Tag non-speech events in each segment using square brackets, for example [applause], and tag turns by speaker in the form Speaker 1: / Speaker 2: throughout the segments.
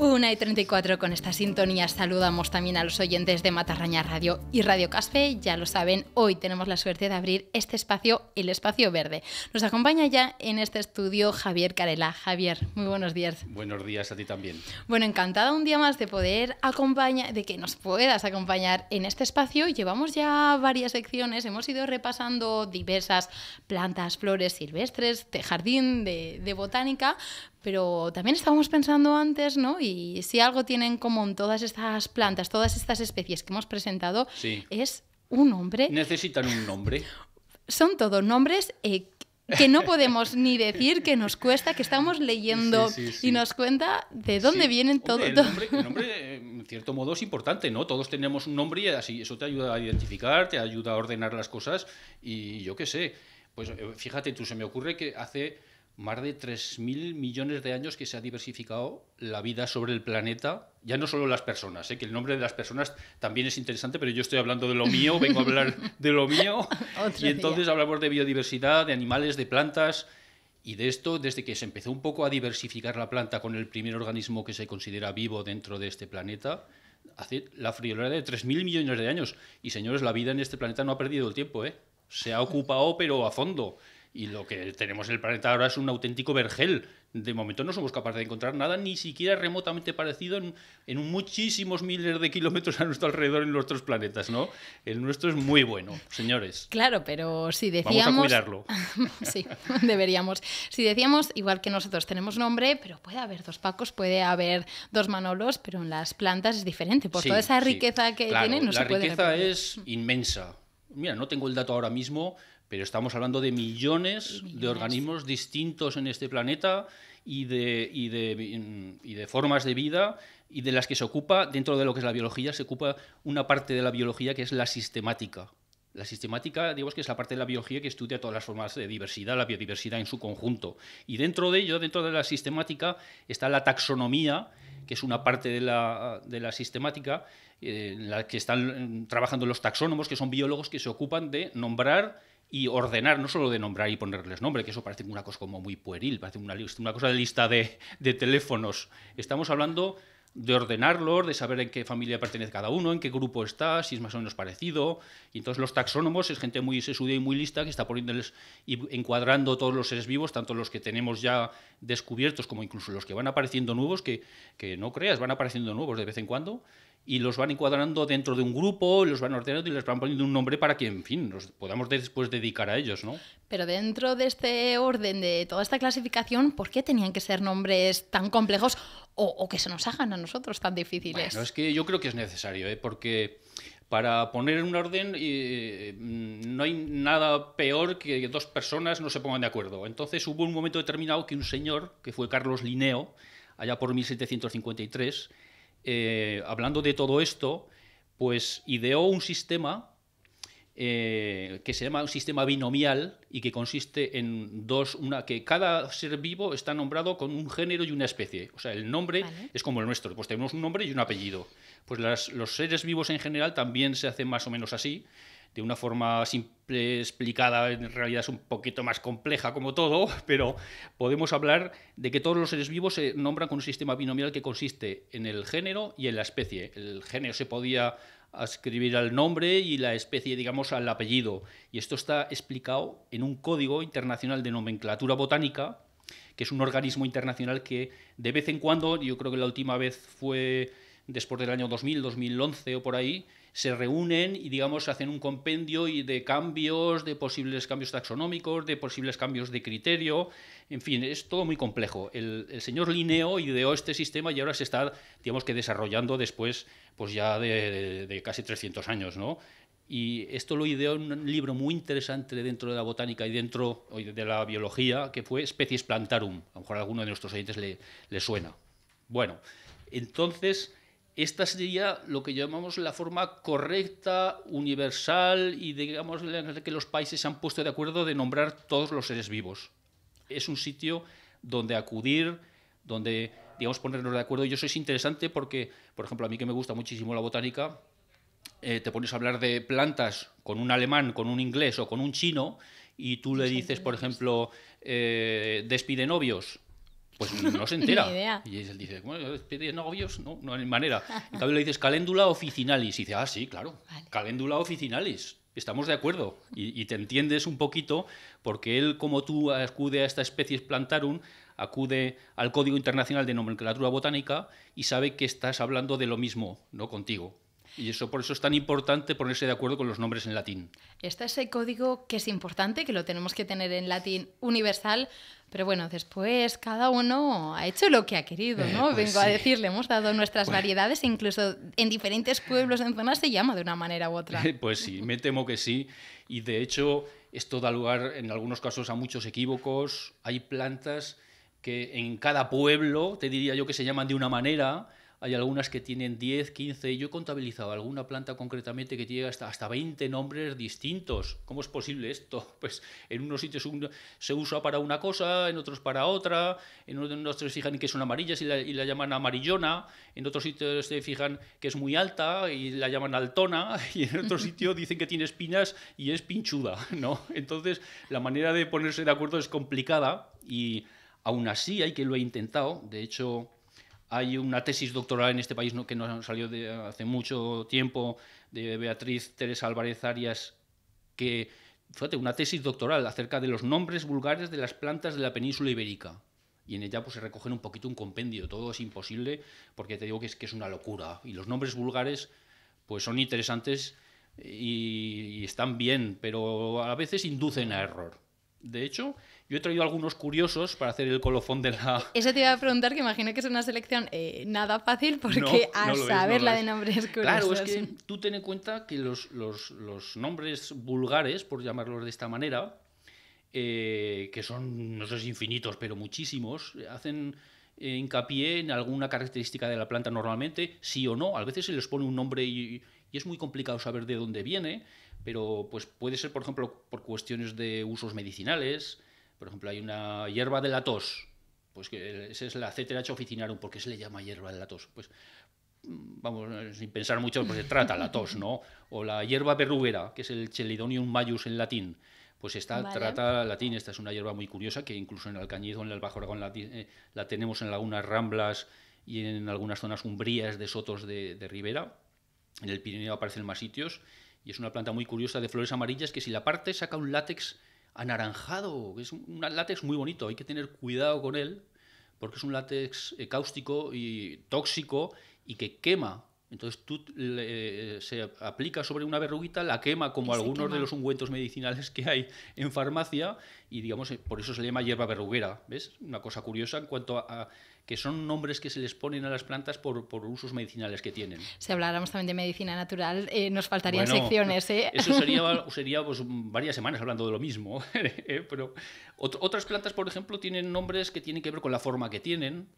Speaker 1: Una y 34 con esta sintonía saludamos también a los oyentes de Matarraña Radio y Radio Casfe. Ya lo saben, hoy tenemos la suerte de abrir este espacio, el espacio verde. Nos acompaña ya en este estudio Javier Carela. Javier, muy buenos días.
Speaker 2: Buenos días a ti también.
Speaker 1: Bueno, encantada un día más de poder acompañar, de que nos puedas acompañar en este espacio. Llevamos ya varias secciones, hemos ido repasando diversas plantas, flores silvestres, de jardín, de botánica, pero también estábamos pensando antes, ¿no? Y si algo tienen en común todas estas plantas, todas estas especies que hemos presentado, es un nombre.
Speaker 2: Necesitan un nombre.
Speaker 1: Son todos nombres eh, que no podemos [laughs] ni decir, que nos cuesta, que estamos leyendo y nos cuenta de dónde vienen todos. el,
Speaker 2: nombre, en cierto modo, es importante, ¿no? Todos tenemos un nombre y así eso te ayuda a identificar, te ayuda a ordenar las cosas y yo qué sé. Pues eh, fíjate tú, se me ocurre que hace más de 3.000 millones de años que se ha diversificado la vida sobre el planeta, ya no solo las personas, ¿eh? que el nombre de las personas también es interesante, pero yo estoy hablando de lo mío, vengo a hablar de lo mío, [laughs] y entonces hablamos de biodiversidad, de animales, de plantas, y de esto desde que se empezó un poco a diversificar la planta con el primer organismo que se considera vivo dentro de este planeta, hace la friolera de 3.000 millones de años. Y señores, la vida en este planeta no ha perdido el tiempo, ¿eh? se ha ocupado pero a fondo. Y lo que tenemos en el planeta ahora es un auténtico vergel. De momento no somos capaces de encontrar nada ni siquiera remotamente parecido en, en muchísimos miles de kilómetros a nuestro alrededor en nuestros planetas, ¿no? El nuestro es muy bueno, señores.
Speaker 1: Claro, pero si decíamos... Vamos a cuidarlo. [laughs] sí, [laughs] deberíamos. Si decíamos, igual que nosotros tenemos nombre, pero puede haber dos Pacos, puede haber dos Manolos, pero en las plantas es diferente. Por toda esa riqueza que tienen no se puede... La riqueza es
Speaker 2: inmensa. Mira, no tengo el dato ahora mismo, pero estamos hablando de millones, de organismos distintos en este planeta y de, mm, y de, formas de vida y de las que se ocupa, dentro de lo que es la biología, se ocupa una parte de la biología que es la sistemática. La sistemática, digamos que es la parte de la biología que estudia todas las formas de diversidad, la biodiversidad en su conjunto. Y dentro de ello, dentro de la sistemática, está la taxonomía, que es una parte de la, sistemática eh, en la que están mm, trabajando los taxónomos, que son biólogos que se ocupan de nombrar y ordenar, no solo de nombrar y ponerles nombre, que eso parece una cosa como muy pueril, parece una, una cosa de lista de, teléfonos. Estamos hablando de ordenarlos, de saber en qué familia pertenece cada uno, en qué grupo está, si es más o menos parecido. Y entonces los taxónomos es gente muy sesuda y muy lista que está poniéndoles y encuadrando todos los seres vivos, tanto los que tenemos ya descubiertos como incluso los que van apareciendo nuevos, que, que no creas, van apareciendo nuevos de vez en cuando y los van encuadrando dentro de un grupo, los van ordenando y les van poniendo un nombre para que, en fin, nos podamos después dedicar a ellos, ¿no?
Speaker 1: Pero dentro de este orden, de toda esta clasificación, ¿por qué tenían que ser nombres tan complejos o, que se nos hagan a nosotros tan difíciles? Bueno, es
Speaker 2: que yo creo que es necesario, ¿eh? porque para poner en un orden eh, mm, no hay nada peor que dos personas no se pongan de acuerdo. Entonces hubo un momento determinado que un señor, que fue Carlos Linneo, allá por 1753, eh, hablando de todo esto, pues ideó un sistema eh, que se llama un sistema binomial y que consiste en dos, una que cada ser vivo está nombrado con un género y una especie. O sea, el nombre es como el nuestro, pues tenemos un nombre y un apellido. Pues los seres vivos en general también se hacen más o menos así de una forma simple explicada, en realidad es un poquito más compleja como todo, [laughs] pero podemos hablar de que todos los seres vivos se nombran con un sistema binomial que consiste en el género y en la especie. El género se podía escribir al nombre y la especie, digamos, al apellido. Y esto está explicado en un código internacional de nomenclatura botánica, que es un organismo internacional que de vez en cuando, yo creo que la última vez fue después del año 2000, 2011 o por ahí, se reúnen y, digamos, hacen un compendio de cambios, de posibles cambios taxonómicos, de posibles cambios de criterio. En fin, es todo muy complejo. El, señor Linneo ideó este sistema y ahora se está, digamos, que desarrollando después, pues ya de, casi 300 años, ¿no? Y esto lo ideó un libro muy interesante dentro de la botánica y dentro de la biología, que fue Species Plantarum. A lo mejor a alguno de nuestros oyentes le, le suena. Bueno, entonces esta sería lo que llamamos la forma correcta, universal y digamos en que los países se han puesto de acuerdo de nombrar todos los seres vivos. Es un sitio donde acudir, donde digamos ponernos de acuerdo y eso es interesante porque, por ejemplo, a mí que me gusta muchísimo la botánica, eh, te pones a hablar de plantas con un alemán, con un inglés o con un chino y tú le dices, por ejemplo, eh, despide novios pues [laughs] no se entera. y él dice, bueno, especies agobios, no, no hay manera. En cambio le dices caléndula officinalis. Y dice, ah, sí, claro, caléndula officinalis. Estamos de acuerdo y, te entiendes un poquito porque él, como tú, acude a esta especie plantarum, acude al Código Internacional de Nomenclatura Botánica y sabe que estás hablando de lo mismo, no contigo. Y eso por eso es tan importante ponerse de acuerdo con los nombres en latín.
Speaker 1: Este es el código que es importante, que lo tenemos que tener en latín universal, pero bueno, después cada uno ha hecho lo que ha querido, eh, ¿no? Pues Vengo a decirle, hemos dado nuestras pues- variedades, incluso en diferentes pueblos, en zonas se llama de una manera u otra. [laughs]
Speaker 2: pues sí, me temo que sí. Y de hecho, esto da lugar en algunos casos a muchos equívocos. Hay plantas que en cada pueblo, te diría yo, que se llaman de una manera hay algunas que tienen 10, 15, yo he contabilizado alguna planta concretamente que tiene hasta, hasta 20 nombres distintos. ¿Cómo es posible esto? [laughs] Pues en unos sitios se usa para una cosa, en otros para otra, en unos se fijan que son amarillas y la, llaman amarillona, en otros sitios se fijan que es muy alta y la llaman altona, [laughs] y en otro [laughs] sitio dicen que tiene espinas y es pinchuda, ¿no? Entonces la manera de ponerse de acuerdo es complicada y... Aún así, hay quien lo ha intentado. De hecho, hay una tesis doctoral en este país que nos salió de hace mucho tiempo de Beatriz Teresa Álvarez Arias que, fíjate, una tesis doctoral acerca de los nombres vulgares de las plantas de la península ibérica y en ella pues se recogen un poquito un compendio, todo es imposible porque te digo que es que es una locura y los nombres vulgares pues son interesantes y están bien, pero a veces inducen a error. De hecho, yo he traído algunos curiosos para hacer el colofón de la. Eso
Speaker 1: te iba a preguntar, que imagino que es una selección eh, nada fácil, porque al a saber la de nombres curiosos. Claro, es que
Speaker 2: tú ten en cuenta que los, los, los nombres vulgares, por llamarlos de esta manera, eh, que son, no sé si infinitos, pero muchísimos, hacen eh, hincapié en alguna característica de la planta normalmente, sí o no. A veces se les pone un nombre y, y es muy complicado saber de dónde viene, pero pues puede ser, por ejemplo, por cuestiones de usos medicinales. Por ejemplo, hay una hierba de la tos, pues que esa es la oficinarum, officinarum, porque se le llama hierba de la tos. Pues mm, vamos, eh, sin pensar mucho, pues se trata la tos, ¿no? O la hierba perruguera, que es el Chelidonium majus en latín. Pues esta trata latín, esta es una hierba muy curiosa que incluso en el o en el Bajo Aragón, la, eh, la tenemos en lagunas ramblas y en algunas zonas umbrías de sotos de, de ribera en el Pirineo aparecen más sitios y es una planta muy curiosa de flores amarillas que si la parte saca un látex anaranjado, es un látex muy bonito, hay que tener cuidado con él porque es un látex eh, cáustico y tóxico y que quema. Entonces tú eh, se aplica sobre una verruguita, la quema como algunos de los ungüentos medicinales que hay en farmacia y digamos eh, por eso se le llama hierba verruguera, ¿ves? Una cosa curiosa en cuanto a que son nombres que se les ponen a las plantas por, usos medicinales que tienen.
Speaker 1: Si habláramos también de medicina natural, eh, nos faltarían secciones. ¿eh? Eso sería,
Speaker 2: [laughs] pues, varias semanas hablando de lo mismo. [laughs] Eh, pero otras plantas, por ejemplo, tienen nombres que tienen que ver con la forma que tienen.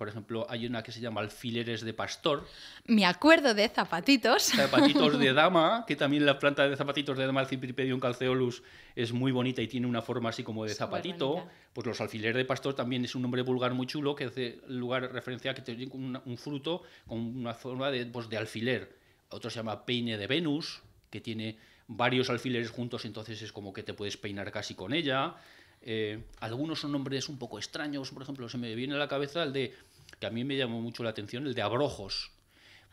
Speaker 2: Por ejemplo, hay una que se llama alfileres de pastor.
Speaker 1: Me acuerdo de zapatitos. Zapatitos de [laughs]
Speaker 2: dama, que también la planta de zapatitos de dama, el cipripedium calceolus, es muy bonita y tiene una forma así como de zapatito. Pues los alfileres de pastor también es un nombre vulgar muy chulo que hace lugar referencia a que tiene un, un, fruto con una forma de, pues, de alfiler. Otro se llama peine de Venus, que tiene varios alfileres juntos, entonces es como que te puedes peinar casi con ella. Eh, algunos son nombres un poco extraños, por ejemplo, se me viene a la cabeza el de que a mí me llamó mucho la atención, el de Abrojos.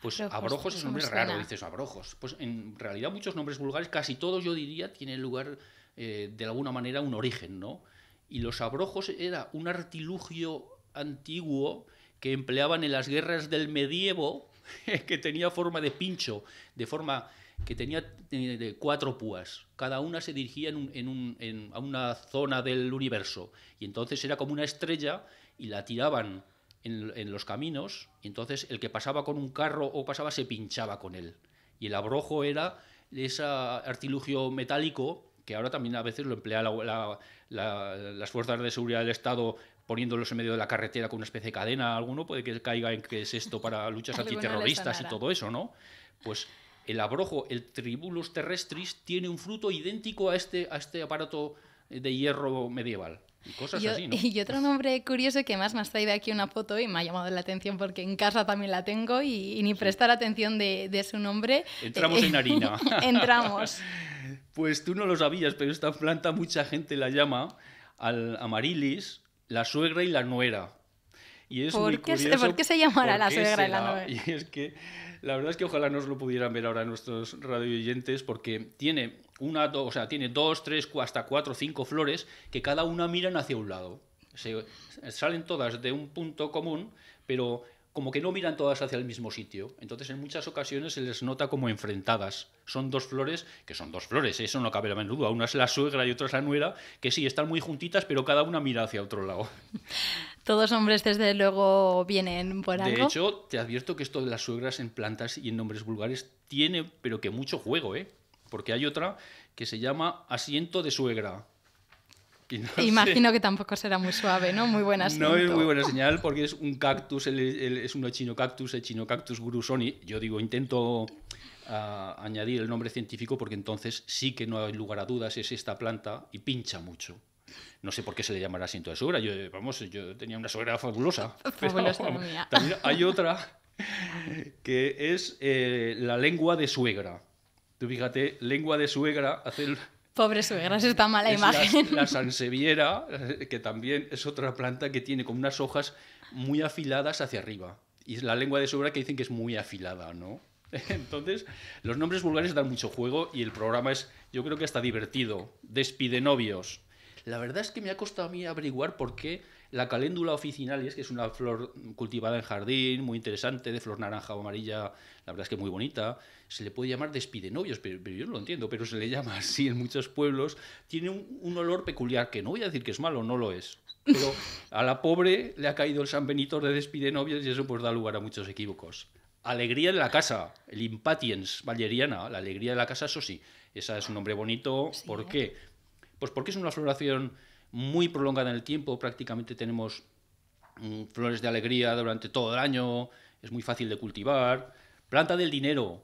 Speaker 2: Pues Abrojos, es un nombre raro, dices Abrojos. Pues en realidad muchos nombres vulgares, casi todos yo diría, tienen lugar eh, de alguna manera un origen, ¿no? Y los Abrojos era un artilugio antiguo que empleaban en las guerras del medievo, [laughs] que tenía forma de pincho, de forma que tenía eh, cuatro púas. Cada una se dirigía a una zona del universo. Y entonces era como una estrella y la tiraban en, los caminos, entonces el que pasaba con un carro o pasaba se pinchaba con él. Y el abrojo era ese artilugio metálico que ahora también a veces lo emplea las fuerzas de seguridad del Estado poniéndolos en medio de la carretera con una especie de cadena. Alguno puede que caiga en que es esto para [laughs] luchas antiterroristas y todo eso, ¿no? Pues el abrojo, el tribulus terrestris, tiene un fruto idéntico a este, a este aparato de hierro medieval. [laughs] Y
Speaker 1: otro nombre curioso que más me ha traído aquí una foto y me ha llamado la atención porque en casa también la tengo y, ni prestar atención de, su nombre. Eh, entramos en harina. [laughs] entramos.
Speaker 2: [laughs] Pues tú no lo sabías, pero esta planta mucha gente la llama al amarilis, la suegra y la nuera. Y es ¿Por, qué, ¿Por qué se llamará la suegra y la nuera? Y es que la verdad es que ojalá nos lo pudieran ver ahora nuestros radioyentes porque tiene una, o sea, tiene dos, tres, hasta cuatro, cinco flores que cada una miran hacia un lado. salen todas de un punto común, pero como que no miran todas hacia el mismo sitio. Entonces, en muchas ocasiones se les nota como enfrentadas. Son dos flores, que son dos flores, ¿eh? eso no cabe la menudo, Una es la suegra y otra es la nuera, que sí, están muy juntitas, pero cada una mira hacia otro lado.
Speaker 1: [laughs] Todos hombres, desde luego, vienen por algo. De
Speaker 2: hecho, te advierto que esto de las suegras en plantas y en nombres vulgares tiene, pero que mucho juego, ¿eh? Porque hay otra que se llama asiento de suegra Imagino que
Speaker 1: tampoco será muy suave, ¿no? Muy buena señal. No es muy buena
Speaker 2: señal porque es un cactus, es un chino cactus, el chino cactus grusoni. Yo digo, intento ah, añadir el nombre científico porque entonces sí que no hay lugar a dudas, es esta planta y pincha mucho. No sé por qué se le llamará asiento de suegra. Yo, vamos, yo tenía una suegra fabulosa. [laughs] fabulosa también hay otra [laughs] que es eh, la lengua de suegra. Tú fíjate, lengua de suegra, hace el...
Speaker 1: Pobre suegras, está mala imagen. La,
Speaker 2: sanseviera, eh, que también es otra planta que tiene como unas hojas muy afiladas hacia arriba. Y es la lengua de suegra que dicen que es muy afilada, ¿no? [laughs] Entonces, los nombres vulgares dan mucho juego y el programa es, yo creo que está divertido. Despide novios. La verdad es que me ha costado a mí averiguar por qué la caléndula es que es una flor cultivada en jardín, muy interesante, de flor naranja o amarilla, la verdad es que muy bonita. Se le puede llamar despide novios, pero yo lo entiendo, pero se le llama así en muchos pueblos. Tiene un, olor peculiar, que no voy a decir que es malo, no lo es. Pero a la pobre le ha caído el San Benito de despidenovios y eso pues da lugar a muchos equívocos. Alegría de la casa, el impatiens valeriana, la alegría de la casa, eso sí. Esa es un nombre bonito. ¿Por qué? Pues porque es una floración muy prolongada en el tiempo, prácticamente tenemos mm, flores de alegría durante todo el año, es muy fácil de cultivar. Planta del dinero,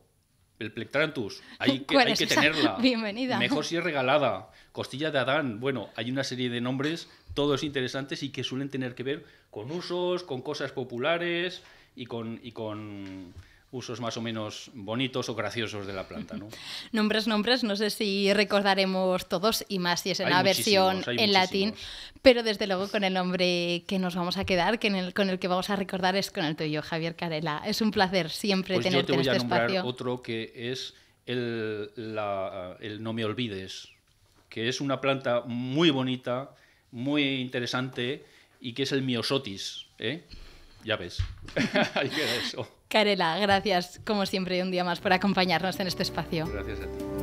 Speaker 2: el Plectrantus, [laughs] hay que, hay tenerla. [laughs] Bienvenida. Mejor si es regalada. [laughs] Costilla de Adán, bueno, hay una serie de nombres, todos interesantes y que suelen tener que ver con usos, con cosas populares y con, y con usos más o menos bonitos o graciosos de la planta. ¿no? [laughs]
Speaker 1: nombres, nombres, no sé si recordaremos todos y más si es en la versión en latín, pero desde luego con el nombre que nos vamos a quedar, que con el que vamos a recordar es con el tuyo, Javier Carela. Es un placer siempre pues yo te voy a este nombrar
Speaker 2: Otro que es el, No Me Olvides, que es una planta muy bonita, muy interesante y que es el miosotis. ¿eh? Ya ves, [laughs] ahí queda eso.
Speaker 1: Carela, gracias como siempre un día más por acompañarnos en este espacio.
Speaker 2: Gracias a ti.